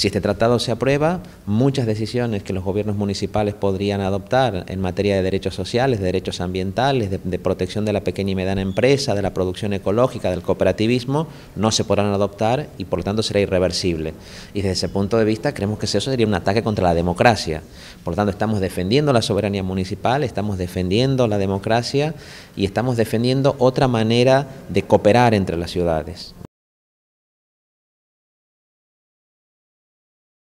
Si este tratado se aprueba, muchas decisiones que los gobiernos municipales podrían adoptar en materia de derechos sociales, de derechos ambientales, de, protección de la pequeña y mediana empresa, de la producción ecológica, del cooperativismo, no se podrán adoptar y por lo tanto será irreversible. Y desde ese punto de vista creemos que eso sería un ataque contra la democracia. Por lo tanto, estamos defendiendo la soberanía municipal, estamos defendiendo la democracia y estamos defendiendo otra manera de cooperar entre las ciudades.